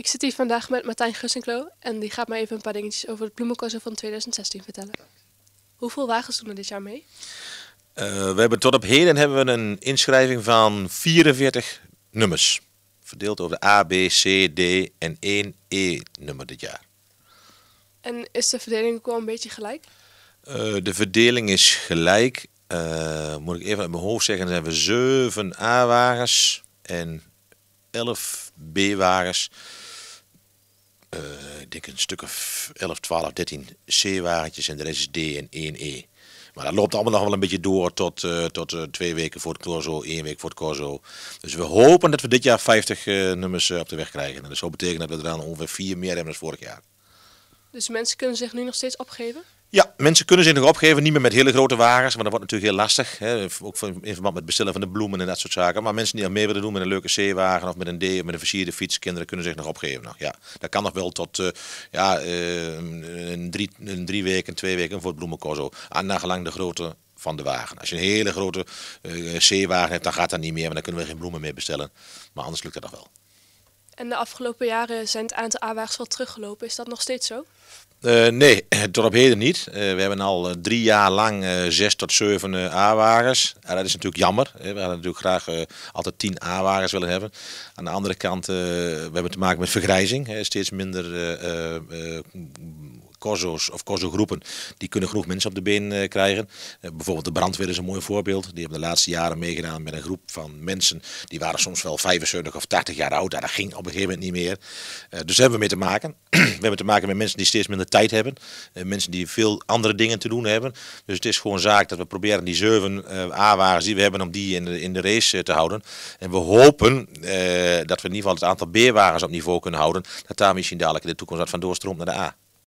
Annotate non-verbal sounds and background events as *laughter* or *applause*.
Ik zit hier vandaag met Martijn Gussenklo en die gaat mij even een paar dingetjes over het bloemencorso van 2016 vertellen. Hoeveel wagens doen er dit jaar mee? Eh, we hebben tot op heden hebben we een inschrijving van 44 nummers. Verdeeld over de A, B, C, D en 1 E-nummer dit jaar. En is de verdeling ook wel een beetje gelijk? Eh, de verdeling is gelijk. Eh, moet ik even uit mijn hoofd zeggen, dan zijn we 7 A-wagens en 11 B-wagens. Eh, ik denk een stuk of 11, 12, 13 C-wagentjes en de rest is D en 1E. Maar dat loopt allemaal nog wel een beetje door tot, eh, tot eh, twee weken voor het Corso, één week voor het Corso. Dus we hopen dat we dit jaar 50 nummers op de weg krijgen. En dat zou betekenen dat we er dan ongeveer vier meer hebben dan vorig jaar. Dus mensen kunnen zich nu nog steeds opgeven? Ja, mensen kunnen zich nog opgeven, niet meer met hele grote wagens, want dat wordt natuurlijk heel lastig. Hè, ook in verband met bestellen van de bloemen en dat soort zaken. Maar mensen die al mee willen doen met een leuke C-wagen of met een D of met een versierde fiets, kinderen kunnen zich nog opgeven. ja, dat kan nog wel tot eh, ja, eh, een drie, een drie weken, twee weken voor het bloemenkorso. Aan ah, nagelang de grootte van de wagen. Als je een hele grote uh, eh, C-wagen hebt, dan gaat dat niet meer, maar dan kunnen we geen bloemen meer bestellen. Maar anders lukt dat nog wel. En de afgelopen jaren zijn het aantal A-wagens wel teruggelopen. Is dat nog steeds zo? Eh, nee, tot op heden niet. Eh, we hebben al eh, drie jaar lang zes tot zeven A-wagens. dat is natuurlijk jammer. Hè. We hadden natuurlijk graag altijd tien A-wagens willen hebben. Aan de andere kant, we hebben te maken met vergrijzing. Hè. Steeds minder Corso's of corso groepen die kunnen genoeg mensen op de been eh, krijgen. Eh, bijvoorbeeld de brandweer is een mooi voorbeeld. Die hebben de laatste jaren meegedaan met een groep van mensen, die waren soms wel 75 of 80 jaar oud. dat ging op een gegeven moment niet meer. Eh, dus daar hebben we mee te maken. *clears throat* we hebben te maken met mensen die steeds minder tijd hebben. mensen die veel andere dingen te doen hebben. Dus het is gewoon zaak dat we proberen die zeven A-wagens die we hebben, om die in de, in de race te houden. En we hopen dat we in ieder geval het aantal B-wagens op niveau kunnen houden. Dat daar misschien dadelijk in de toekomst wat van doorstroomt naar de A.